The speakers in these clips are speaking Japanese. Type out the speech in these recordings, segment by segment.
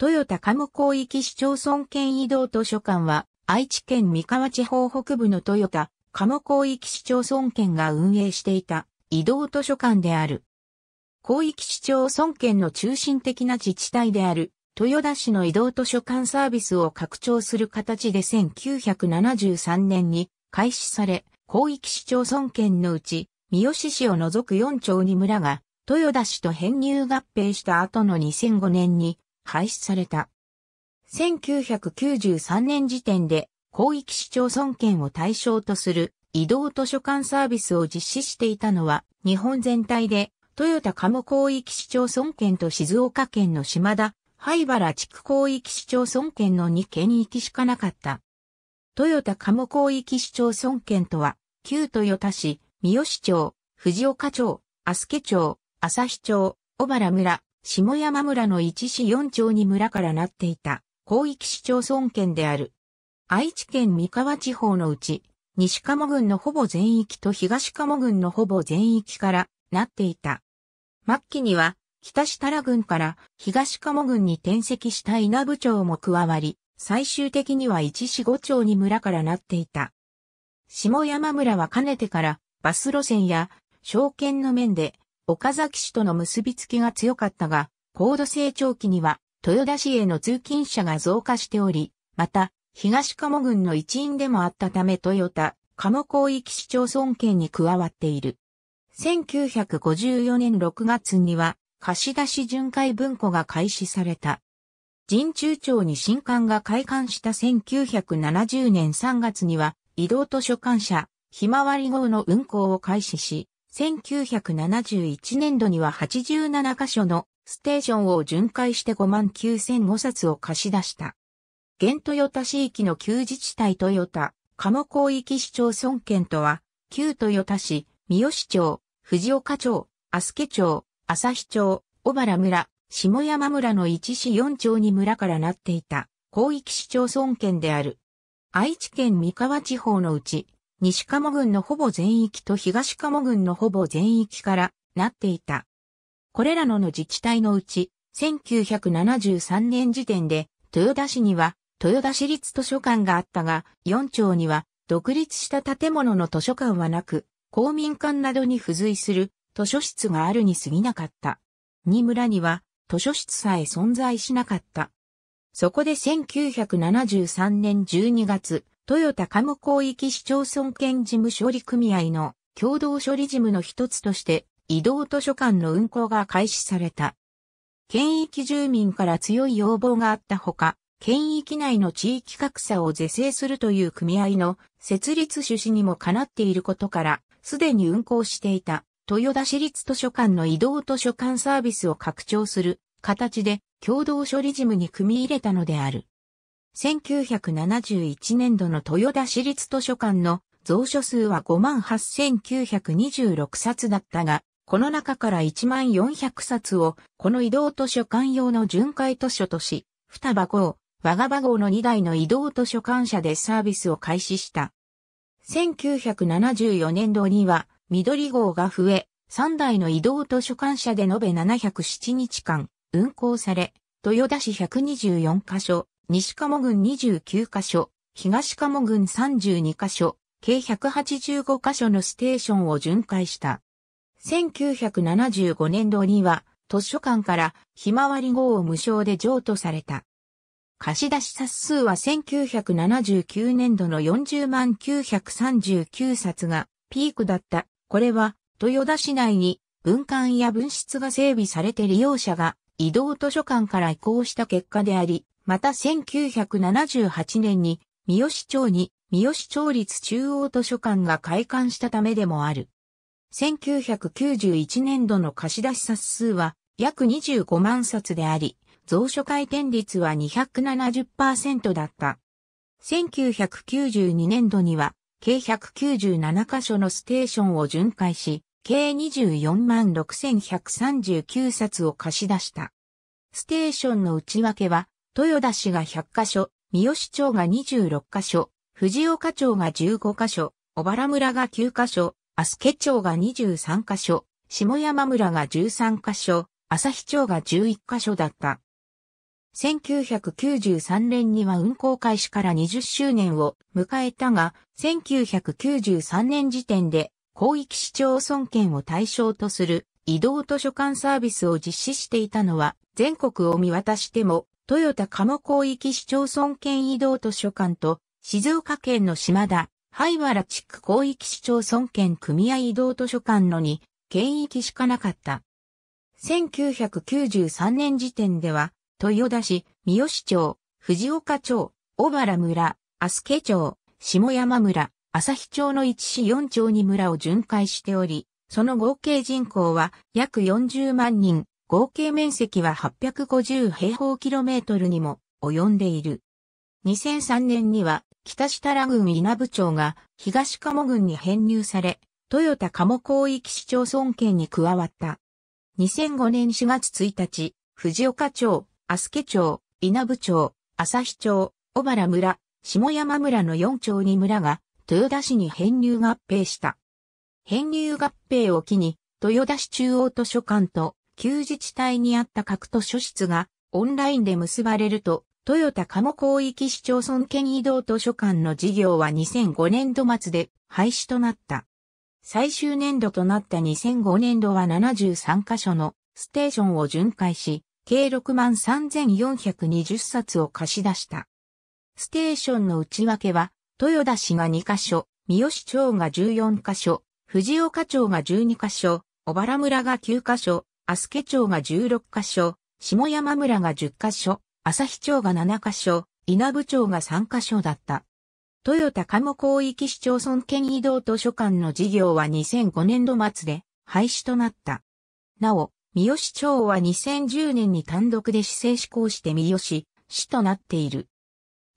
豊田鴨広域市町村県移動図書館は、愛知県三河地方北部の豊田鴨広域市町村県が運営していた移動図書館である。広域市町村県の中心的な自治体である、豊田市の移動図書館サービスを拡張する形で1973年に開始され、広域市町村県のうち、三好市を除く4町に村が、豊田市と編入合併した後の2005年に、廃止された。1993年時点で広域市町村圏を対象とする移動図書館サービスを実施していたのは日本全体で豊田鴨広域市町村圏と静岡県の島田、灰原地区広域市町村圏の2県域しかなかった。豊田鴨広域市町村圏とは、旧豊田市、三好町、藤岡町、足助町、朝日町、小原村、下山村の一市四町に村からなっていた、広域市町村圏である。愛知県三河地方のうち、西鴨郡のほぼ全域と東鴨郡のほぼ全域からなっていた。末期には、北設楽郡から東鴨郡に転籍した稲部町も加わり、最終的には一市五町に村からなっていた。下山村はかねてからバス路線や証券の面で岡崎市との結びつきが強かったが、高度成長期には豊田市への通勤者が増加しており、また、東鴨郡の一員でもあったため豊田、鴨広域市町村圏に加わっている。1954年6月には、貸出し巡回文庫が開始された。人中町に新館が開館した1970年3月には、移動図書館社、ひまわり号の運行を開始し、1971年度には87カ所のステーションを巡回して5万9005冊を貸し出した。現豊田市域の旧自治体豊田、鴨広域市町村県とは、旧豊田市、三好町、藤岡町、飛鳥町、旭町、小原村、下山村の一市四町に村からなっていた、広域市町村県である。愛知県三河地方のうち、西鴨郡のほぼ全域と東鴨郡のほぼ全域からなっていた。これらのの自治体のうち、1973年時点で、豊田市には、豊田市立図書館があったが、4町には、独立した建物の図書館はなく、公民館などに付随する図書室があるに過ぎなかった。新村には図書室さえ存在しなかった。そこで1973年12月、豊田鴨広域市町村県事務処理組合の共同処理事務の一つとして移動図書館の運行が開始された。県域住民から強い要望があったほか、県域内の地域格差を是正するという組合の設立趣旨にもかなっていることから、すでに運行していた豊田市立図書館の移動図書館サービスを拡張する形で共同処理事務に組み入れたのである。1971年度の豊田市立図書館の蔵書数は58,926冊だったが、この中から1400冊を、この移動図書館用の巡回図書とし、双葉号、我が場号の2台の移動図書館車でサービスを開始した。1974年度には、緑号が増え、3台の移動図書館車で延べ707日間、運行され、豊田市124カ所、西鴨群29カ所、東鴨群32カ所、計185カ所のステーションを巡回した。1975年度には、図書館からひまわり号を無償で譲渡された。貸し出し冊数は1979年度の40万939冊がピークだった。これは豊田市内に文館や文室が整備されて利用者が移動図書館から移行した結果であり、また1978年に三好町に三好町立中央図書館が開館したためでもある。1991年度の貸し出し冊数は約25万冊であり、蔵書回転率は270%だった。1992年度には、計197箇所のステーションを巡回し、計24万6139冊を貸し出した。ステーションの内訳は、豊田市が100カ所、三好町が26カ所、藤岡町が15カ所、小原村が9カ所、アスケ町が23カ所、下山村が13カ所、日町が11カ所だった。1993年には運行開始から20周年を迎えたが、1993年時点で広域市町村圏を対象とする移動図書館サービスを実施していたのは全国を見渡しても豊田鴨広域市町村県移動図書館と、静岡県の島田、灰原地区広域市町村県組合移動図書館の2、県域しかなかった。1993年時点では、豊田市、三好町、藤岡町、小原村、飛鳥町、下山村、日町の1市4町に村を巡回しており、その合計人口は約40万人、合計面積は850平方キロメートルにも及んでいる。2003年には北設楽郡稲部町が東鴨郡に編入され、豊田鴨広域市町村圏に加わった。2005年4月1日、藤岡町、足助町、稲部町、旭町、小原村、下山村の4町に村が、豊田市に編入合併した。編入合併を機に、豊田市中央図書館と旧自治体にあった各図書室がオンラインで結ばれると、豊田鴨広域市町村県移動図書館の事業は2005年度末で廃止となった。最終年度となった2005年度は73カ所のステーションを巡回し、計63,420冊を貸し出した。ステーションの内訳は、豊田市が2カ所、三好町が14カ所、藤岡町が12カ所、小原村が9カ所、スケ町が16カ所、下山村が10カ所、日町が7カ所、稲部町が3カ所だった。豊田鴨広域市町村県移動図書館の事業は2005年度末で廃止となった。なお、三好町は2010年に単独で市政施行して三好市となっている。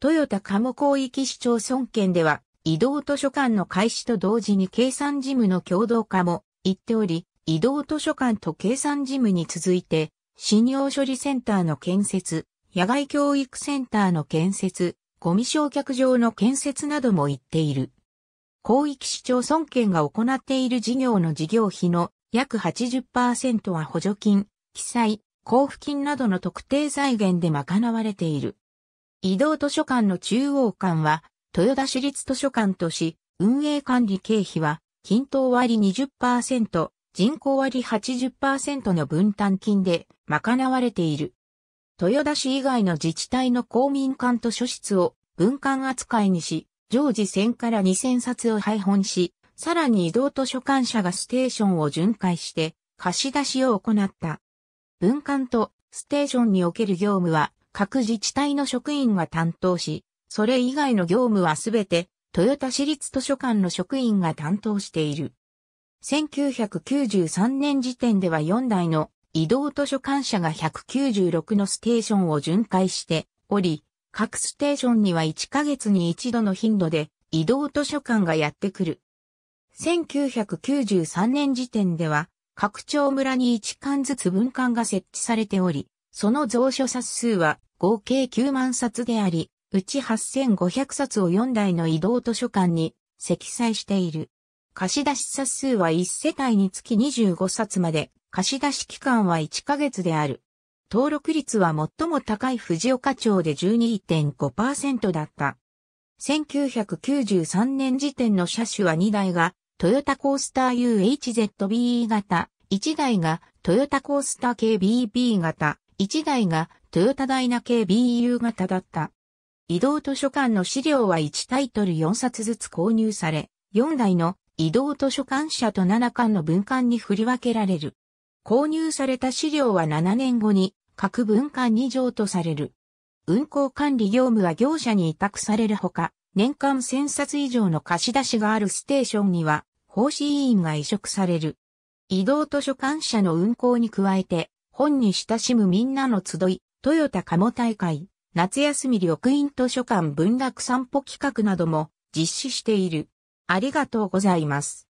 豊田鴨広域市町村県では移動図書館の開始と同時に計算事務の共同化も言っており、移動図書館と計算事務に続いて、信用処理センターの建設、野外教育センターの建設、ゴミ焼却場の建設なども行っている。広域市町村県が行っている事業の事業費の約80%は補助金、記載、交付金などの特定財源で賄われている。移動図書館の中央館は、豊田市立図書館とし、運営管理経費は、均等割20%、人口割80%の分担金で賄われている。豊田市以外の自治体の公民館図書室を分館扱いにし、常時1000から2000冊を配本し、さらに移動図書館社がステーションを巡回して貸し出しを行った。文館とステーションにおける業務は各自治体の職員が担当し、それ以外の業務はすべて豊田市立図書館の職員が担当している。1993年時点では4台の移動図書館車が196のステーションを巡回しており、各ステーションには1ヶ月に1度の頻度で移動図書館がやってくる。1993年時点では、各町村に1館ずつ分館が設置されており、その蔵書冊数は合計9万冊であり、うち8500冊を4台の移動図書館に積載している。貸出冊数は1世帯につき25冊まで、貸出期間は1ヶ月である。登録率は最も高い藤岡町で12.5%だった。1993年時点の車種は2台が、トヨタコースター UHZBE 型、1台がトヨタコースター KBB 型、1台がトヨタダイナ KBU 型だった。移動図書館の資料は1タイトル4冊ずつ購入され、4台の移動図書館社と七巻の文館に振り分けられる。購入された資料は7年後に各文館に譲渡される。運行管理業務は業者に委託されるほか、年間1000冊以上の貸し出しがあるステーションには、奉仕委員が移植される。移動図書館社の運行に加えて、本に親しむみんなの集い、豊田鴨大会、夏休み緑院図書館文楽散歩企画なども実施している。ありがとうございます。